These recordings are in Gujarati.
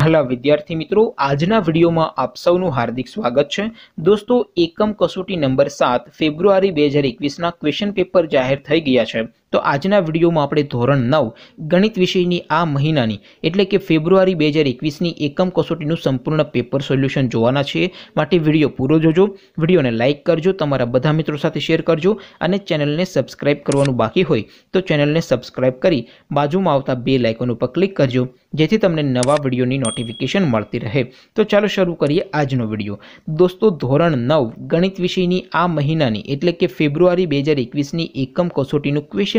ભલા વિદ્યાર્થી મિત્રો આજના વિડીયોમાં આપ સૌનું હાર્દિક સ્વાગત છે દોસ્તો એકમ કસોટી નંબર સાત ફેબ્રુઆરી બે હજાર એકવીસના ક્વેશ્ચન પેપર જાહેર થઈ ગયા છે તો આજના વિડીયોમાં આપણે ધોરણ નવ ગણિત વિષયની આ મહિનાની એટલે કે ફેબ્રુઆરી બે હજાર એકવીસની એકમ કસોટીનું સંપૂર્ણ પેપર સોલ્યુશન જોવાના છે માટે વિડીયો પૂરો જોજો વિડીયોને લાઇક કરજો તમારા બધા મિત્રો સાથે શેર કરજો અને ચેનલને સબસ્ક્રાઇબ કરવાનું બાકી હોય તો ચેનલને સબસ્ક્રાઇબ કરી બાજુમાં આવતા બે લાઇકોન ઉપર ક્લિક કરજો જેથી તમને નવા વિડીયોની નોટિફિકેશન મળતી રહે તો ચાલો શરૂ કરીએ આજનો વિડીયો દોસ્તો ધોરણ નવ ગણિત વિષયની આ મહિનાની એટલે કે ફેબ્રુઆરી બે હજાર એકવીસની એકમ કસોટીનું question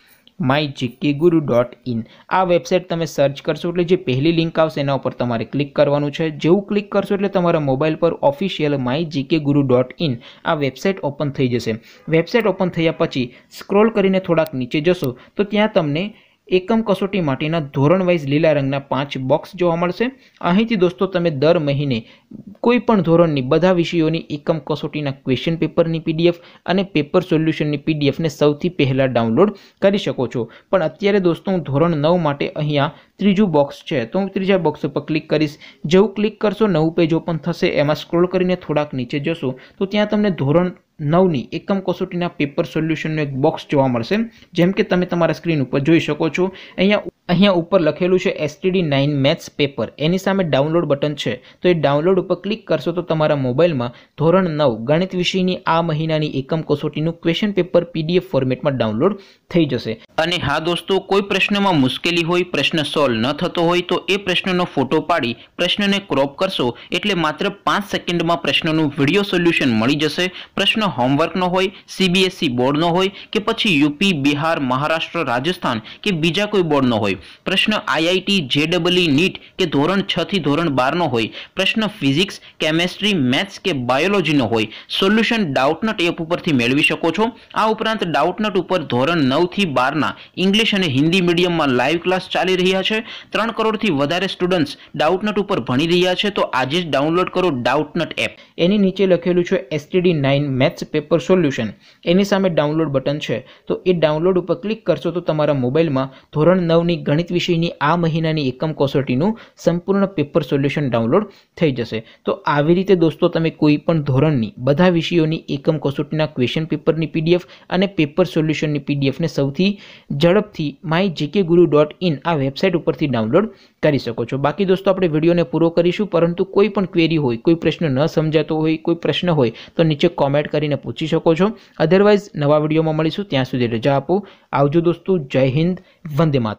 my GK guru dot in આ વેબસાઇટ તમે સર્ચ કરશો એટલે જે પહેલી લિંક આવશે એના ઉપર તમારે ક્લિક કરવાનું છે જેવું ક્લિક કરશો એટલે તમારા મોબાઈલ પર official my GK guru dot in આ વેબસાઇટ ઓપન થઈ જશે વેબસાઇટ ઓપન થયા પછી સ્ક્રોલ કરીને થોડાક નીચે જશો તો ત્યાં તમને એકમ કસોટી માટેના ધોરણ વાઇઝ લીલા રંગના પાંચ બોક્સ જોવા મળશે અહીંથી દોસ્તો તમે દર મહિને કોઈપણ ધોરણની બધા વિષયોની એકમ કસોટીના ક્વેશ્ચન પેપરની પીડીએફ અને પેપર સોલ્યુશનની પીડીએફને સૌથી પહેલાં ડાઉનલોડ કરી શકો છો પણ અત્યારે દોસ્તો હું ધોરણ નવ માટે અહીંયા ત્રીજું બોક્સ છે તો હું ત્રીજા બોક્સ ઉપર ક્લિક કરીશ જેવું ક્લિક કરશો નવું પેજ ઓપન થશે એમાં સ્ક્રોલ કરીને થોડાક નીચે જશો તો ત્યાં તમને ધોરણ નવની એકમ કસોટીના પેપર સોલ્યુશનનું એક બોક્સ જોવા મળશે જેમ કે તમે તમારા સ્ક્રીન ઉપર જોઈ શકો છો અહીંયા અહીંયા ઉપર લખેલું છે એસટીડી નાઇન મેથ્સ પેપર એની સામે ડાઉનલોડ બટન છે તો એ ડાઉનલોડ ઉપર ક્લિક કરશો તો તમારા મોબાઈલમાં ધોરણ નવ ગણિત વિષયની આ મહિનાની એકમ કસોટીનું ક્વેશ્ચન પેપર પીડીએફ ફોર્મેટમાં ડાઉનલોડ થઈ જશે અને હા દોસ્તો કોઈ પ્રશ્નમાં મુશ્કેલી હોય પ્રશ્ન સોલ્વ ન થતો હોય તો એ પ્રશ્નનો ફોટો પાડી પ્રશ્નને ક્રોપ કરશો એટલે માત્ર પાંચ સેકન્ડમાં પ્રશ્નનું વિડીયો સોલ્યુશન મળી જશે પ્રશ્ન હોમવર્કનો હોય સીબીએસસી બોર્ડનો e હોય કે પછી યુપી બિહાર મહારાષ્ટ્ર રાજસ્થાન કે બીજા કોઈ બોર્ડનો હોય પ્રશ્ન આઈઆઈટી જેડબલઈ નીટ કે ધોરણ છ થી ધોરણ બારનો હોય પ્રશ્ન ફિઝિક્સ કેમેસ્ટ્રી મેથ્સ કે બાયોલોજીનો હોય સોલ્યુશન ડાઉટનટ એપ ઉપરથી મેળવી શકો છો આ ઉપરાંત ડાઉટનટ ઉપર ધોરણ નવથી બારના ઇંગ્લિશ અને હિન્દી મીડિયમમાં લાઈવ ક્લાસ ચાલી રહ્યા છે ત્રણ કરોડથી વધારે સ્ટુડન્ટ્સ ડાઉટનટ ઉપર ભણી રહ્યા છે તો આજે જ ડાઉનલોડ કરો ડાઉટનટ એપ એની નીચે લખેલું છે STD nine maths paper solution એની સામે ડાઉનલોડ બટન છે તો એ ડાઉનલોડ ઉપર ક્લિક કરશો તો તમારા મોબાઈલમાં ધોરણ નવની ગણિત વિષયની આ મહિનાની એકમ કસોટીનું સંપૂર્ણ પેપર સોલ્યુશન ડાઉનલોડ થઈ જશે તો આવી રીતે દોસ્તો તમે કોઈ પણ ધોરણની બધા વિષયોની એકમ કસોટીના ક્વેશ્ચન પેપરની પીડીએફ અને પેપર સોલ્યુશનની પીડીએફને સૌથી ઝડપથી my GK guru dot in આ વેબસાઇટ ઉપરથી ડાઉનલોડ કરી શકો છો બાકી દોસ્તો આપણે વિડીયોને પૂરો કરીશું પરંતુ કોઈ પણ ક્વેરી હોય કોઈ પ્રશ્ન ન સમજાતો હોય કોઈ પ્રશ્ન હોય તો નીચે કોમેન્ટ કરીને પૂછી શકો છો અધરવાઇઝ નવા વિડીયોમાં મળીશું ત્યાં સુધી રજા આપો આવજો દોસ્તો જય હિન્દ વંદે માતા